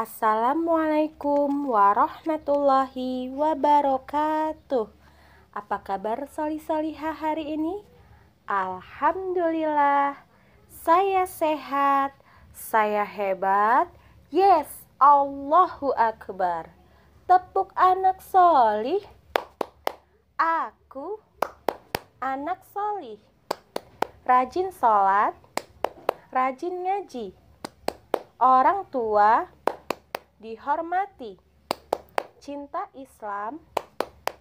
Assalamualaikum warahmatullahi wabarakatuh. Apa kabar soli-solihah hari ini? Alhamdulillah, saya sehat, saya hebat. Yes, Allahu Akbar. Tepuk anak solih. Aku anak solih. Rajin sholat, rajin ngaji. Orang tua dihormati. Cinta Islam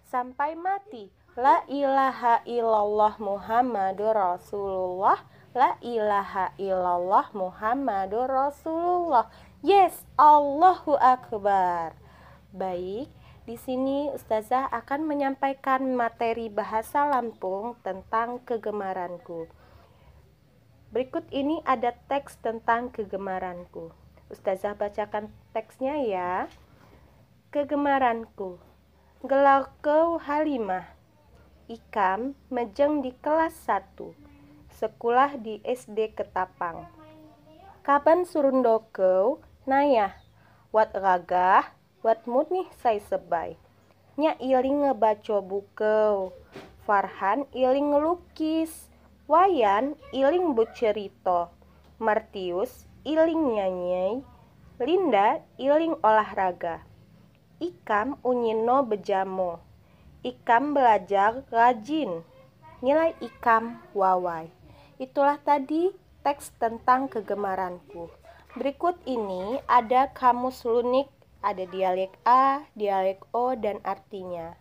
sampai mati. La ilaha illallah Muhammadur Rasulullah. La ilaha illallah Muhammadur Rasulullah. Yes, Allahu Akbar. Baik, di sini Ustazah akan menyampaikan materi bahasa Lampung tentang kegemaranku. Berikut ini ada teks tentang kegemaranku. Ustazah bacakan teksnya ya. Kegemaranku. kau Halimah. Ikam mejeng di kelas 1. Sekolah di SD Ketapang. Kapan kau nayah. Wat ragah, wat mutnih say sebay. Nya iling ngebaco bukeu. Farhan iling lukis Wayan iling bucerito. Martius iling nyanyi, Linda iling olahraga. Ikam unyino bejamo, ikam belajar rajin, nilai ikam wawai. Itulah tadi teks tentang kegemaranku. Berikut ini ada kamus lunik, ada dialek A, dialek O, dan artinya.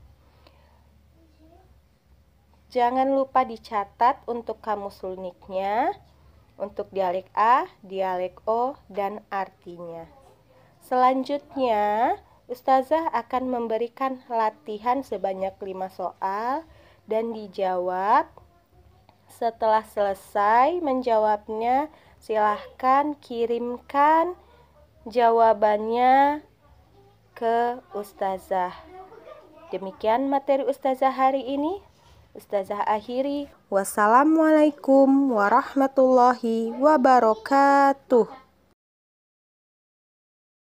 Jangan lupa dicatat untuk kamus luniknya untuk dialek A, dialek O, dan artinya. Selanjutnya, Ustazah akan memberikan latihan sebanyak 5 soal dan dijawab. Setelah selesai menjawabnya, silahkan kirimkan jawabannya ke Ustazah. Demikian materi Ustazah hari ini. Ustazah akhiri. Wassalamualaikum warahmatullahi wabarakatuh.